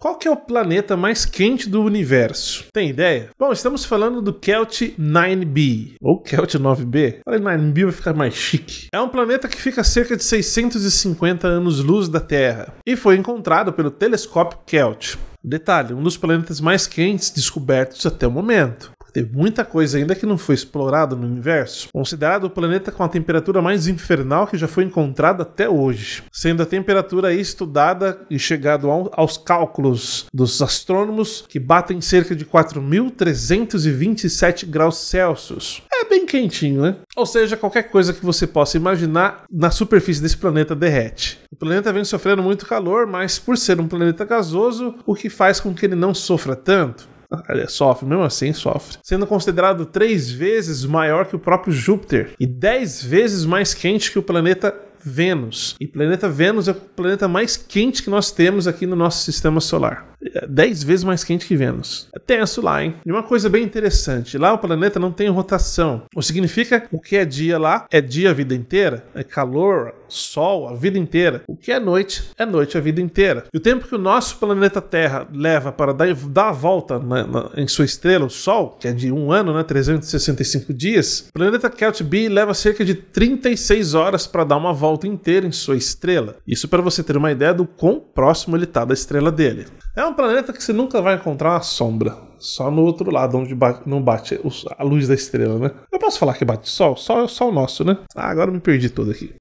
Qual que é o planeta mais quente do universo? Tem ideia? Bom, estamos falando do Kelt 9b, ou Kelt 9b. Falei 9b vai ficar mais chique. É um planeta que fica a cerca de 650 anos-luz da Terra e foi encontrado pelo telescópio Kelt. Detalhe, um dos planetas mais quentes descobertos até o momento. Tem muita coisa ainda que não foi explorada no universo, considerado o planeta com a temperatura mais infernal que já foi encontrada até hoje, sendo a temperatura estudada e chegado aos cálculos dos astrônomos que batem cerca de 4.327 graus Celsius. É bem quentinho, né? Ou seja, qualquer coisa que você possa imaginar na superfície desse planeta derrete. O planeta vem sofrendo muito calor, mas por ser um planeta gasoso, o que faz com que ele não sofra tanto. Olha, sofre, mesmo assim sofre. Sendo considerado três vezes maior que o próprio Júpiter e dez vezes mais quente que o planeta Vênus. E planeta Vênus é o planeta mais quente que nós temos aqui no nosso sistema solar. É dez vezes mais quente que Vênus. É tenso lá, hein? E uma coisa bem interessante: lá o planeta não tem rotação. O que significa o que é dia lá é dia a vida inteira, é calor, sol a vida inteira. O que é noite é noite a vida inteira. E o tempo que o nosso planeta Terra leva para dar, dar a volta na, na, em sua estrela, o Sol, que é de um ano, né, 365 dias, o planeta Celt B leva cerca de 36 horas para dar uma volta volta inteira em sua estrela. Isso para você ter uma ideia do quão próximo ele está da estrela dele. É um planeta que você nunca vai encontrar uma sombra. Só no outro lado, onde bate, não bate a luz da estrela, né? Eu posso falar que bate sol? Sol é o sol nosso, né? Ah, agora me perdi todo aqui.